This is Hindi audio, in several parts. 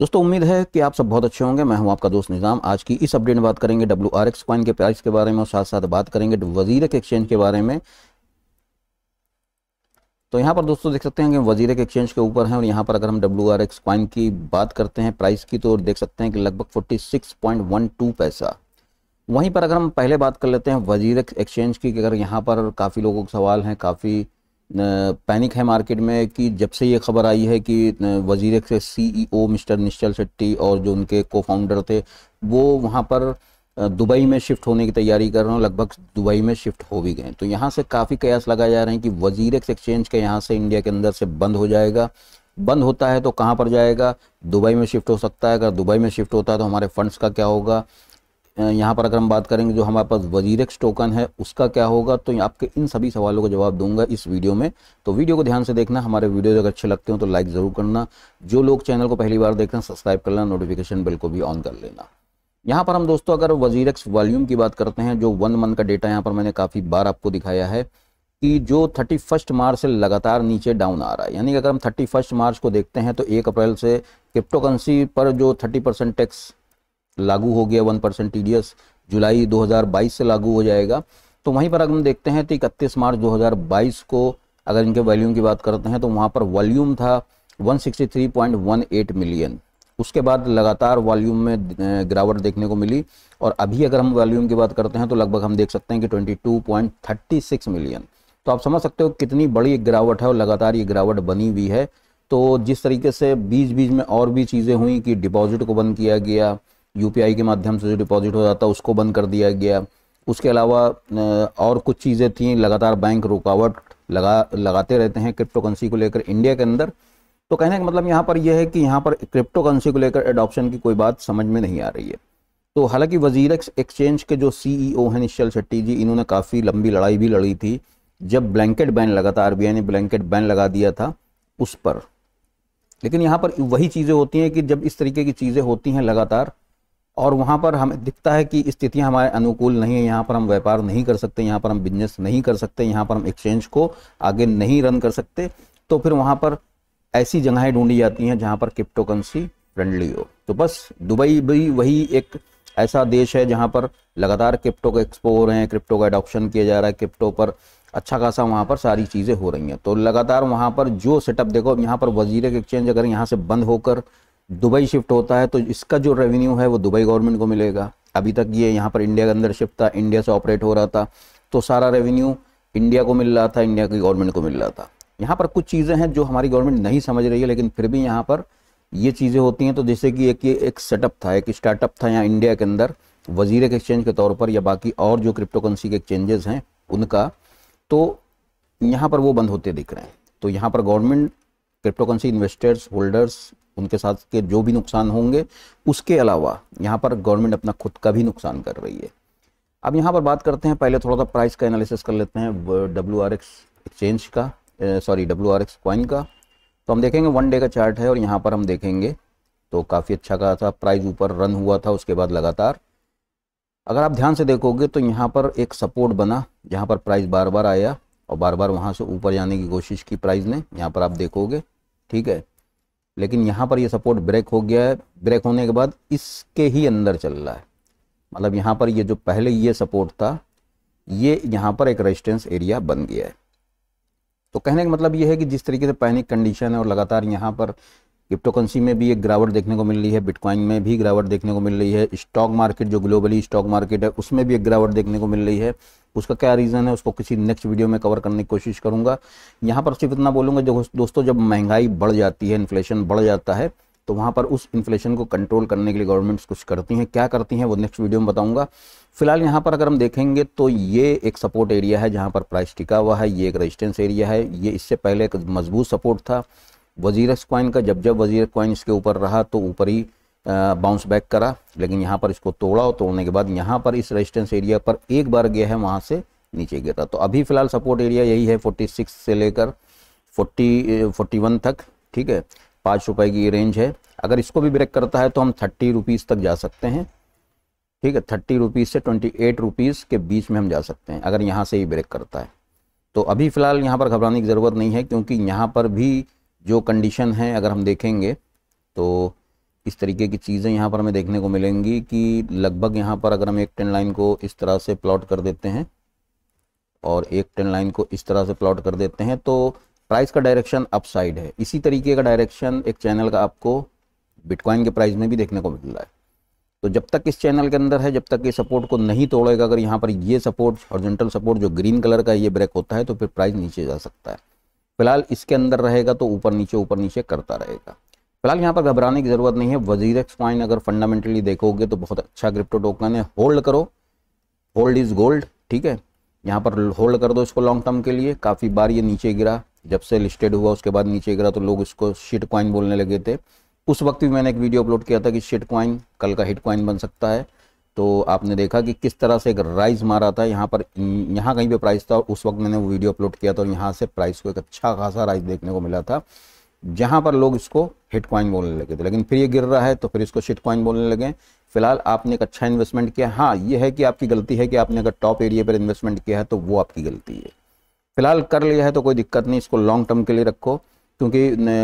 दोस्तों उम्मीद है कि आप सब बहुत अच्छे होंगे मैं हूं आपका दोस्त निज़ाम आज की इस अपडेट में बात करेंगे डब्ल्यू आर एक्स कॉइन के प्राइस के बारे में और साथ साथ बात करेंगे वजीर के एक्सचेंज के बारे में तो यहाँ पर दोस्तों देख सकते हैं कि वजीर के एक्सचेंज के ऊपर हैं और यहाँ पर अगर हम डब्ल्यू आर एक्स कॉइन की बात करते हैं प्राइस की तो देख सकते हैं कि लगभग forty six point one two पैसा वहीं पर अगर हम पहले बात कर लेते हैं वजीर एक्सचेंज की अगर यहाँ पर काफ़ी लोगों के सवाल हैं काफ़ी पैनिक है मार्केट में कि जब से ये खबर आई है कि वजीर से CEO e mister Nischal Shetty और जो उनके को फाउंडर थे वो वहाँ पर दुबई में शिफ्ट होने की तैयारी कर रहे हैं लगभग दुबई में शिफ्ट हो भी गए तो यहाँ से काफ़ी कयास लगाए जा रहे हैं कि वजीर एक्सचेंज के यहाँ से इंडिया के अंदर से बंद हो जाएगा बंद होता है तो कहाँ पर जाएगा दुबई में शिफ्ट हो सकता है अगर दुबई में शिफ्ट होता है तो हमारे फंड्स का क्या होगा यहाँ पर अगर हम बात करेंगे जो हमारे पास वजीरेक्स टोकन है उसका क्या होगा तो आपके इन सभी सवालों का जवाब दूंगा इस वीडियो में तो वीडियो को ध्यान से देखना हमारे वीडियो अगर अच्छे लगते हो तो लाइक ज़रूर करना जो लोग चैनल को पहली बार देख रहे हैं सब्सक्राइब करना नोटिफिकेशन बिल को भी ऑन कर लेना यहाँ पर हम दोस्तों अगर वजीरेक्स वॉल्यूम की बात करते हैं जो वन मंथ का डेटा यहाँ पर मैंने काफ़ी बार आपको दिखाया है कि जो थर्टी फर्स्ट मार्च से लगातार नीचे डाउन आ रहा है यानी कि अगर हम थर्टी फर्स्ट मार्च को देखते हैं तो एक अप्रैल से क्रिप्टोकरेंसी पर जो थर्टी परसेंट टैक्स लागू हो गया वन परसेंट टी जुलाई 2022 से लागू हो जाएगा तो वहीं पर अगर हम देखते हैं तो इकतीस मार्च 2022 को अगर इनके वॉल्यूम की बात करते हैं तो वहाँ पर वॉल्यूम था 163.18 मिलियन उसके बाद लगातार वॉल्यूम में गिरावट देखने को मिली और अभी अगर हम वॉल्यूम की बात करते हैं तो लगभग हम देख सकते हैं कि 22.36 मिलियन तो आप समझ सकते हो कितनी बड़ी गिरावट है और लगातार ये गिरावट बनी हुई है तो जिस तरीके से बीच बीच में और भी चीज़ें हुई कि डिपॉजिट को बंद किया गया यू के माध्यम से जो डिपॉजिट हो जाता है उसको बंद कर दिया गया उसके अलावा और कुछ चीज़ें थी लगातार बैंक रुकावट लगा लगाते रहते हैं क्रिप्टो करेंसी को लेकर इंडिया के अंदर तो कहने का मतलब यहाँ पर यह है कि यहाँ पर क्रिप्टो करेंसी को लेकर एडॉप्शन की कोई बात समझ में नहीं आ रही है तो हालांकि वजीर एक्सचेंज के जो सीईओ e हैं निश्चल शेट्टी जी इन्होंने काफ़ी लंबी लड़ाई भी लड़ी थी जब ब्लैंकेट बैन लगा था आरबीआई ने ब्लैंकेट बैन लगा दिया था उस पर लेकिन यहाँ पर वही चीज़ें होती हैं कि जब इस तरीके की चीज़ें होती हैं लगातार और वहाँ पर हमें दिखता है कि स्थितियाँ हमारे अनुकूल नहीं है यहाँ पर हम व्यापार नहीं कर सकते यहाँ पर हम बिजनेस नहीं कर सकते यहाँ पर हम एक्सचेंज को आगे नहीं रन कर सकते तो फिर वहाँ पर ऐसी जगहें ढूंढी जाती हैं जहाँ पर क्रिप्टो फ्रेंडली हो तो बस दुबई भी वही एक ऐसा देश है जहाँ पर लगातार क्रिप्टो का एक्सपो हो रहे हैं क्रिप्टो का एडॉप्शन किया जा रहा है क्रिप्टो पर अच्छा खासा वहाँ पर सारी चीज़ें हो रही हैं तो लगातार वहाँ पर जो सेटअप देखो यहाँ पर वजीर एक्सचेंज अगर यहाँ से बंद होकर दुबई शिफ्ट होता है तो इसका जो रेवेन्यू है वो दुबई गवर्नमेंट को मिलेगा अभी तक ये यहाँ पर इंडिया के अंदर शिफ्ट था इंडिया से ऑपरेट हो रहा था तो सारा रेवेन्यू इंडिया को मिल रहा था इंडिया की गवर्नमेंट को मिल रहा था यहाँ पर कुछ चीज़ें हैं जो हमारी गवर्नमेंट नहीं समझ रही है लेकिन फिर भी यहाँ पर ये चीज़ें होती हैं तो जैसे कि एक ये एक सेटअप था एक स्टार्टअप था यहाँ इंडिया के अंदर वजीर के एक्सचेंज के तौर पर या बाकी और जो क्रिप्टो करेंसी के एक्सचेंजेस हैं उनका तो यहाँ पर वो बंद होते दिख रहे हैं तो यहाँ पर government cryptocurrency investors holders उनके साथ के जो भी नुकसान होंगे उसके अलावा यहाँ पर गवर्नमेंट अपना खुद का भी नुकसान कर रही है अब यहाँ पर बात करते हैं पहले थोड़ा सा प्राइस का एनालिसिस कर लेते हैं डब्ल्यू आर एक्स एक्सचेंज का सॉरी डब्ल्यू आर एक्स का तो हम देखेंगे वन डे का चार्ट है और यहाँ पर हम देखेंगे तो काफ़ी अच्छा कहा था प्राइस ऊपर रन हुआ था उसके बाद लगातार अगर आप ध्यान से देखोगे तो यहाँ पर एक सपोर्ट बना जहाँ पर प्राइस बार बार आया और बार बार वहाँ से ऊपर जाने की कोशिश की प्राइस ने यहाँ पर आप देखोगे ठीक है लेकिन यहाँ पर ये सपोर्ट ब्रेक हो गया है ब्रेक होने के बाद इसके ही अंदर चल रहा है मतलब यहाँ पर ये जो पहले ये सपोर्ट था ये यहाँ पर एक रेजिस्टेंस एरिया बन गया है तो कहने का मतलब ये है कि जिस तरीके से पैनिक कंडीशन है और लगातार यहाँ पर क्रिप्टोकरेंसी में भी एक गिरावट देखने को मिल रही है बिटकॉइन में भी गिरावट देखने को मिल रही है स्टॉक मार्केट जो ग्लोबली स्टॉक मार्केट है उसमें भी एक गिरावट देखने को मिल रही है उसका क्या रीज़न है उसको किसी नेक्स्ट वीडियो में कवर करने की कोशिश करूंगा यहाँ पर सिर्फ इतना बोलूंगा जो दोस्तों जब महंगाई बढ़ जाती है इन्फ्लेशन बढ़ जाता है तो वहाँ पर उस इन्फ्लेशन को कंट्रोल करने के लिए गवर्नमेंट्स कुछ करती हैं क्या करती हैं वो नेक्स्ट वीडियो में बताऊंगा फिलहाल यहाँ पर अगर हम देखेंगे तो ये एक सपोर्ट एरिया है जहाँ पर प्राइस टिका हुआ है ये एक रेजिस्टेंस एरिया है ये इससे पहले एक मजबूत सपोर्ट था वजीरस कॉइन का जब जब वजीर कॉइन इसके ऊपर रहा तो ऊपर ही बाउंस बैक करा लेकिन यहाँ पर इसको तोड़ा और तोड़ने के बाद यहाँ पर इस रेजिस्टेंस एरिया पर एक बार गया है वहाँ से नीचे गिरा तो अभी फ़िलहाल सपोर्ट एरिया यही है 46 से लेकर 40 41 तक ठीक है पाँच रुपये की रेंज है अगर इसको भी ब्रेक करता है तो हम थर्टी रुपीज़ तक जा सकते हैं ठीक है थर्टी रुपीज़ से ट्वेंटी एट रुपीज़ के बीच में हम जा सकते हैं अगर यहाँ से ही ब्रेक करता है तो अभी फ़िलहाल यहाँ पर घबराने की ज़रूरत नहीं है क्योंकि यहाँ पर भी जो कंडीशन है अगर हम देखेंगे तो इस तरीके की चीज़ें यहाँ पर हमें देखने को मिलेंगी कि लगभग यहाँ पर अगर हम एक टेन लाइन को इस तरह से प्लॉट कर देते हैं और एक टेन लाइन को इस तरह से प्लॉट कर देते हैं तो प्राइस का डायरेक्शन अपसाइड है इसी तरीके का डायरेक्शन एक चैनल का आपको बिटकॉइन के प्राइस में भी देखने को मिल रहा है तो जब तक इस चैनल के अंदर है जब तक ये सपोर्ट को नहीं तोड़ेगा अगर यहाँ पर ये सपोर्ट हॉर्जेंटल सपोर्ट जो ग्रीन कलर का ये ब्रेक होता है तो फिर प्राइस नीचे जा सकता है फिलहाल इसके अंदर रहेगा तो ऊपर नीचे ऊपर नीचे करता रहेगा फिलहाल यहाँ पर घबराने की जरूरत नहीं है वजीर एक्स अगर फंडामेंटली देखोगे तो बहुत अच्छा क्रिप्टो टोकन है होल्ड करो होल्ड इज गोल्ड ठीक है यहाँ पर होल्ड कर दो इसको लॉन्ग टर्म के लिए काफ़ी बार ये नीचे गिरा जब से लिस्टेड हुआ उसके बाद नीचे गिरा तो लोग इसको शिट क्वाइन बोलने लगे थे उस वक्त भी मैंने एक वीडियो अपलोड किया था कि शिट क्वाइन कल का हिट क्वाइन बन सकता है तो आपने देखा कि किस तरह से एक राइज़ मारा था यहाँ पर यहाँ कहीं पे प्राइस था उस वक्त मैंने वो वीडियो अपलोड किया था तो और यहाँ से प्राइस को एक अच्छा खासा राइज देखने को मिला था जहाँ पर लोग इसको हिट बोलने लगे थे लेकिन फिर ये गिर रहा है तो फिर इसको शिट बोलने लगे फिलहाल आपने एक अच्छा इन्वेस्टमेंट किया हाँ ये है कि आपकी गलती है कि आपने अगर टॉप एरिया पर इन्वेस्टमेंट किया है तो वो आपकी गलती है फिलहाल कर लिया है तो कोई दिक्कत नहीं इसको लॉन्ग टर्म के लिए रखो क्योंकि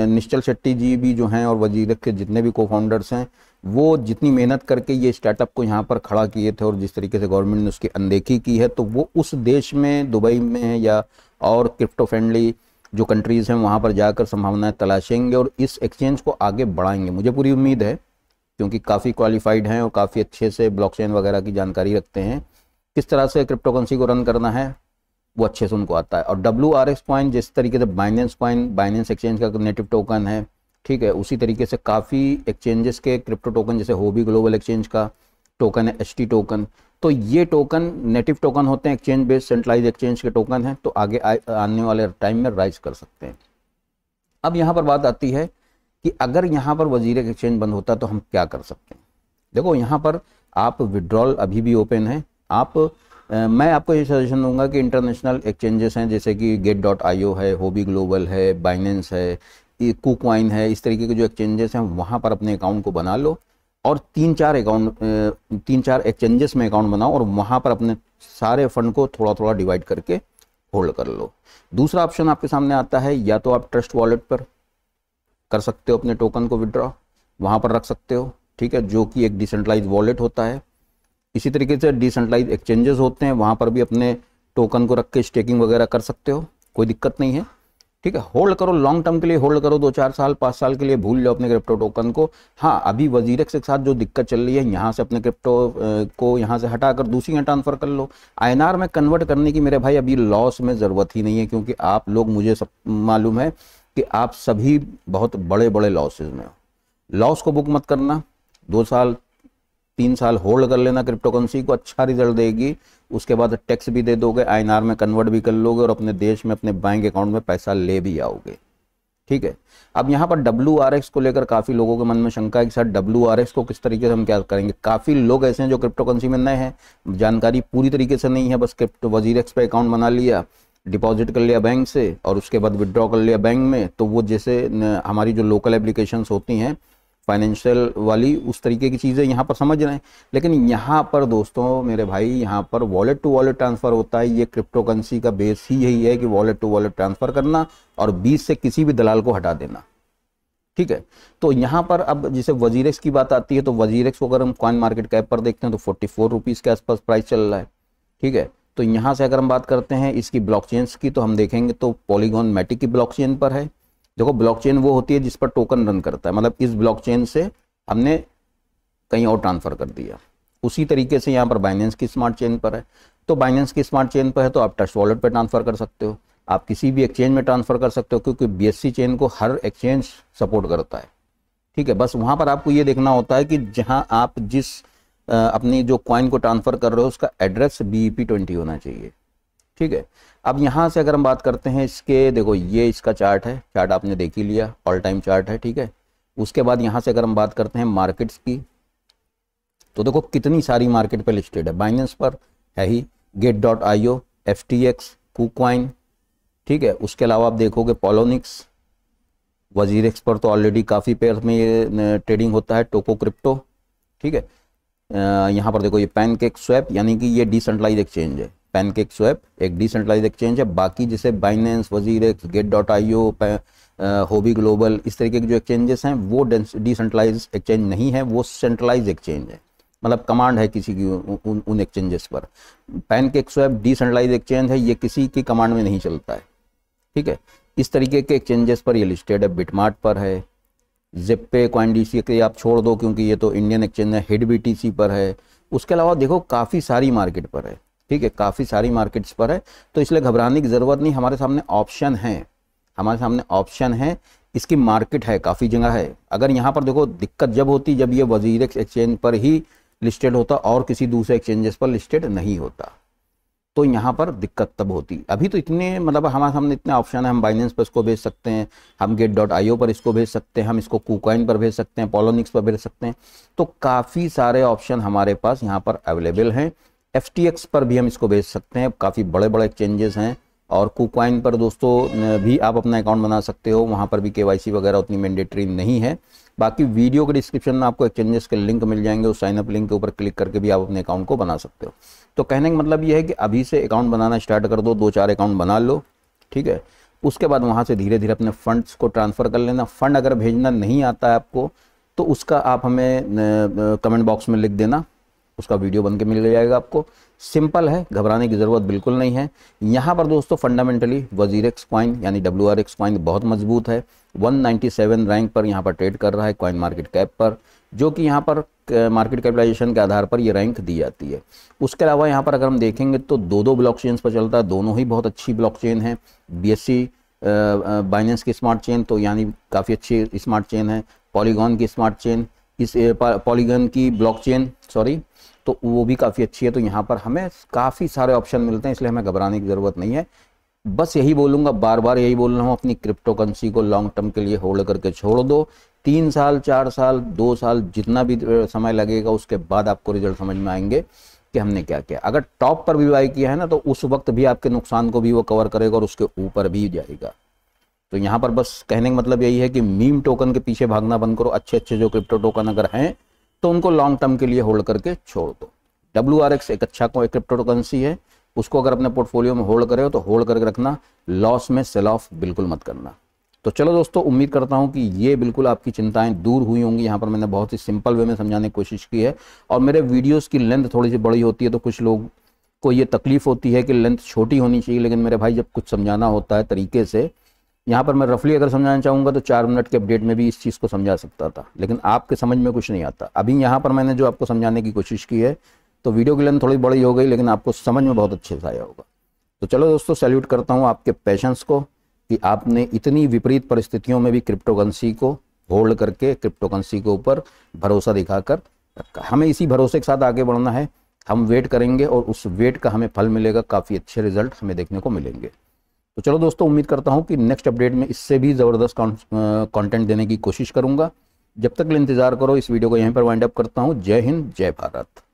निश्चल शेट्टी जी भी जो हैं और वजीर के जितने भी को फाउंडर्स हैं वो जितनी मेहनत करके ये स्टार्टअप को यहाँ पर खड़ा किए थे और जिस तरीके से गवर्नमेंट ने उसकी अनदेखी की है तो वो उस देश में दुबई में या और क्रिप्टो फ्रेंडली जो कंट्रीज़ हैं वहाँ पर जाकर संभावनाएं तलाशेंगे और इस एक्सचेंज को आगे बढ़ाएंगे मुझे पूरी उम्मीद है क्योंकि काफ़ी क्वालिफाइड हैं और काफ़ी अच्छे से ब्लॉकचेन वगैरह की जानकारी रखते हैं किस तरह से क्रिप्टोकरेंसी को रन करना है वो अच्छे से उनको आता है और डब्ल्यू आर एक्स कॉइन जिस तरीके से बाइनेंस कॉइन बाइनेंस एक्सचेंज का नेटिव टोकन है ठीक है उसी तरीके से काफ़ी एक्सचेंजेस के क्रिप्टो टोकन जैसे होबी ग्लोबल एक्सचेंज का टोकन है एच टोकन तो ये टोकन नेटिव टोकन होते हैं एक्सचेंज बेस्ड सेंट्रलाइज एक्सचेंज के टोकन हैं तो आगे आ, आने वाले टाइम में राइज कर सकते हैं अब यहाँ पर बात आती है कि अगर यहाँ पर वजीर एक्सचेंज बंद होता तो हम क्या कर सकते हैं देखो यहाँ पर आप विड्रॉल अभी भी ओपन है आप मैं आपको ये सजेशन दूंगा कि इंटरनेशनल एक्सचेंजेस हैं जैसे कि गेट डॉट आई ओ है होबी ग्लोबल है बाइनेंस है कुकवाइन है इस तरीके के जो एक्सचेंजेस हैं वहाँ पर अपने अकाउंट को बना लो और तीन चार अकाउंट तीन चार एक्सचेंजेस में अकाउंट बनाओ और वहाँ पर अपने सारे फंड को थोड़ा थोड़ा डिवाइड करके होल्ड कर लो दूसरा ऑप्शन आपके सामने आता है या तो आप ट्रस्ट वॉलेट पर कर सकते हो अपने टोकन को विड्रॉ वहाँ पर रख सकते हो ठीक है जो कि एक डिसेंट्रलाइज वॉलेट होता है इसी तरीके से डिसेंट्रलाइज एक्सचेंजेस होते हैं वहाँ पर भी अपने टोकन को रख के स्टेकिंग वगैरह कर सकते हो कोई दिक्कत नहीं है ठीक है होल्ड करो लॉन्ग टर्म के लिए होल्ड करो दो चार साल पाँच साल के लिए भूल जाओ अपने क्रिप्टो टोकन को हाँ अभी वजीरक्स के साथ जो दिक्कत चल रही है यहाँ से अपने क्रिप्टो को यहाँ से हटा कर दूसरी में ट्रांसफ़र कर लो आई में कन्वर्ट करने की मेरे भाई अभी लॉस में ज़रूरत ही नहीं है क्योंकि आप लोग मुझे सब मालूम है कि आप सभी बहुत बड़े बड़े लॉसेज में हो लॉस को बुक मत करना दो साल तीन साल होल्ड कर लेना क्रिप्टो करेंसी को अच्छा रिजल्ट देगी उसके बाद टैक्स भी दे दोगे आई में कन्वर्ट भी कर लोगे और अपने देश में अपने बैंक अकाउंट में पैसा ले भी आओगे ठीक है अब यहाँ पर डब्ल्यू आर एक्स को लेकर काफ़ी लोगों के मन में शंका है कि सर डब्ल्यू आर एक्स को किस तरीके से हम क्या करेंगे काफ़ी लोग ऐसे हैं जो क्रिप्टो करेंसी में नए हैं जानकारी पूरी तरीके से नहीं है बस क्रिप्टो वजीर एक्स पे अकाउंट बना लिया डिपॉजिट कर लिया बैंक से और उसके बाद विड्रॉ कर लिया बैंक में तो वो जैसे हमारी जो लोकल एप्लीकेशन होती हैं फाइनेंशियल वाली उस तरीके की चीज़ें यहाँ पर समझ रहे हैं लेकिन यहाँ पर दोस्तों मेरे भाई यहाँ पर वॉलेट टू वॉलेट ट्रांसफ़र होता है ये क्रिप्टो करेंसी का बेस ही यही है कि वॉलेट टू वॉलेट ट्रांसफ़र करना और बीच से किसी भी दलाल को हटा देना ठीक है तो यहाँ पर अब जैसे वजीरेक्स की बात आती है तो वजीरेक्स को अगर हम कॉइन मार्केट कैप पर देखते हैं तो फोर्टी फोर रुपीज़ के आसपास प्राइस चल रहा है ठीक है तो यहाँ से अगर हम बात करते हैं इसकी ब्लॉकचेन्स की तो हम देखेंगे तो पॉलीगॉन मैटिक की ब्लॉकचेन पर है देखो ब्लॉकचेन वो होती है जिस पर टोकन रन करता है मतलब इस ब्लॉकचेन से हमने कहीं और ट्रांसफर कर दिया उसी तरीके से यहाँ पर बाइनेंस की स्मार्ट चेन पर है तो बाइनेंस की स्मार्ट चेन पर है तो आप ट्रस्ट वॉलेट पर ट्रांसफर कर सकते हो आप किसी भी एक्सचेंज में ट्रांसफर कर सकते हो क्योंकि बी चेन को हर एक्सचेंज सपोर्ट करता है ठीक है बस वहाँ पर आपको ये देखना होता है कि जहाँ आप जिस अपनी जो कॉइन को ट्रांसफर कर रहे हो उसका एड्रेस बी ट्वेंटी होना चाहिए ठीक है अब यहाँ से अगर हम बात करते हैं इसके देखो ये इसका चार्ट है चार्ट आपने देख ही लिया ऑल टाइम चार्ट है ठीक है उसके बाद यहाँ से अगर हम बात करते हैं मार्केट्स की तो देखो कितनी सारी मार्केट पर लिस्टेड है बाइनेंस पर है ही gate dot I O F T X KuCoin ठीक है उसके अलावा आप देखोगे पोलोनिक्स वजीर एक्स पर तो ऑलरेडी काफ़ी पेयर में ये ट्रेडिंग होता है टोको क्रिप्टो ठीक है यहाँ पर देखो ये पैन केक स्वैप यानी कि ये डिसेंट्रलाइज एक्सचेंज है पैनकेक स्वैप एक डिसेंट्रलाइज एक्सचेंज है बाकी जैसे Binance Wazir gate dot I O Huobi Global इस तरीके के जो एक्सचेंजेस हैं वो डिसेंट्रलाइज एक्सचेंज नहीं है वो सेंट्रलाइज एक्सचेंज है मतलब कमांड है किसी की उन उन एक्सचेंजेस पर पैनकेक स्वैप डिसेंट्रलाइज एक्सचेंज है ये किसी की कमांड में नहीं चलता है ठीक है इस तरीके के एक्सचेंजेस पर ये लिस्टेड है बिटमार्ट पर है जिप्पे क्वाइन डी सी आप छोड़ दो क्योंकि ये तो इंडियन एक्सचेंज है हिड बी पर है उसके अलावा देखो काफ़ी सारी मार्केट पर है ठीक है काफ़ी सारी मार्केट्स पर है तो इसलिए घबराने की ज़रूरत नहीं हमारे सामने ऑप्शन है हमारे सामने ऑप्शन है इसकी मार्केट है काफ़ी जगह है अगर यहाँ पर देखो दिक्कत जब होती जब ये वजीर एक्सचेंज पर ही लिस्टेड होता और किसी दूसरे एक्सचेंजेस पर लिस्टेड नहीं होता तो यहाँ पर दिक्कत तब होती अभी तो इतने मतलब हमारे सामने इतने ऑप्शन है हम बाइनेंस पर इसको भेज सकते हैं हम गेट डॉट आई पर इसको भेज सकते हैं हम इसको कुकाइन पर भेज सकते हैं पोलोनिक्स पर भेज सकते हैं तो काफ़ी सारे ऑप्शन हमारे पास यहाँ पर अवेलेबल हैं एफ पर भी हम इसको भेज सकते हैं काफ़ी बड़े बड़े एक्सचेंजेस हैं और कुकवाइन पर दोस्तों भी आप अपना अकाउंट बना सकते हो वहाँ पर भी के वगैरह उतनी मैंडेटरी नहीं है बाकी वीडियो के डिस्क्रिप्शन में आपको एक्सचेंजेस के लिंक मिल जाएंगे उस साइनअप लिंक के ऊपर क्लिक करके भी आप अपने अकाउंट को बना सकते हो तो कहने का मतलब ये है कि अभी से अकाउंट बनाना स्टार्ट कर दो दो चार अकाउंट बना लो ठीक है उसके बाद वहाँ से धीरे धीरे अपने फंड्स को ट्रांसफ़र कर लेना फ़ंड अगर भेजना नहीं आता है आपको तो उसका आप हमें कमेंट बॉक्स में लिख देना उसका वीडियो बन के मिल जाएगा आपको सिंपल है घबराने की ज़रूरत बिल्कुल नहीं है यहाँ पर दोस्तों फंडामेंटली वजीर एक्स क्वाइन यानी डब्ल्यू आर एक्स क्वाइन बहुत मजबूत है 197 रैंक पर यहाँ पर ट्रेड कर रहा है क्वाइन मार्केट कैप पर जो कि यहाँ पर मार्केट कैपिटाइजेशन के आधार पर ये रैंक दी जाती है उसके अलावा यहाँ पर अगर हम देखेंगे तो दो दो ब्लॉक चेन्स पर चलता है दोनों ही बहुत अच्छी ब्लॉक चेन है बी बाइनेंस की स्मार्ट चेन तो यानी काफ़ी अच्छी स्मार्ट चेन है पॉलीगॉन की स्मार्ट चेन इस पॉलीगन की ब्लॉकचेन सॉरी तो वो भी काफ़ी अच्छी है तो यहाँ पर हमें काफ़ी सारे ऑप्शन मिलते हैं इसलिए हमें घबराने की ज़रूरत नहीं है बस यही बोलूँगा बार बार यही बोल रहा हूँ अपनी क्रिप्टो करेंसी को लॉन्ग टर्म के लिए होल्ड करके छोड़ दो तीन साल चार साल दो साल जितना भी समय लगेगा उसके बाद आपको रिजल्ट समझ में आएंगे कि हमने क्या किया अगर टॉप पर भी बाई किया है ना तो उस वक्त भी आपके नुकसान को भी वो कवर करेगा और उसके ऊपर भी जाएगा तो यहाँ पर बस कहने का मतलब यही है कि मीम टोकन के पीछे भागना बंद करो अच्छे अच्छे जो क्रिप्टो टोकन अगर हैं तो उनको लॉन्ग टर्म के लिए होल्ड करके छोड़ दो डब्ल्यू एक अच्छा क्रिप्टो टोकनसी है उसको अगर अपने पोर्टफोलियो में होल्ड करे हो तो होल्ड करके रखना लॉस में सेल ऑफ बिल्कुल मत करना तो चलो दोस्तों उम्मीद करता हूं कि ये बिल्कुल आपकी चिंताएं दूर हुई होंगी यहाँ पर मैंने बहुत ही सिंपल वे में समझाने की कोशिश की है और मेरे वीडियोज की लेंथ थोड़ी सी बड़ी होती है तो कुछ लोग को ये तकलीफ होती है कि लेंथ छोटी होनी चाहिए लेकिन मेरे भाई जब कुछ समझाना होता है तरीके से यहाँ पर मैं रफली अगर समझाना चाहूँगा तो चार मिनट के अपडेट में भी इस चीज़ को समझा सकता था लेकिन आपके समझ में कुछ नहीं आता अभी यहाँ पर मैंने जो आपको समझाने की कोशिश की है तो वीडियो की लेंथ थोड़ी बड़ी हो गई लेकिन आपको समझ में बहुत अच्छे से आया होगा तो चलो दोस्तों सैल्यूट करता हूँ आपके पैशंस को कि आपने इतनी विपरीत परिस्थितियों में भी क्रिप्टोकरेंसी को होल्ड करके क्रिप्टोकरेंसी के ऊपर भरोसा दिखाकर रखा हमें इसी भरोसे के साथ आगे बढ़ना है हम वेट करेंगे और उस वेट का हमें फल मिलेगा काफ़ी अच्छे रिजल्ट हमें देखने को मिलेंगे तो चलो दोस्तों उम्मीद करता हूँ कि नेक्स्ट अपडेट में इससे भी ज़बरदस्त कंटेंट देने की कोशिश करूँगा जब तक इंतज़ार करो इस वीडियो को यहीं पर वाइंड अप करता हूँ जय हिंद जय भारत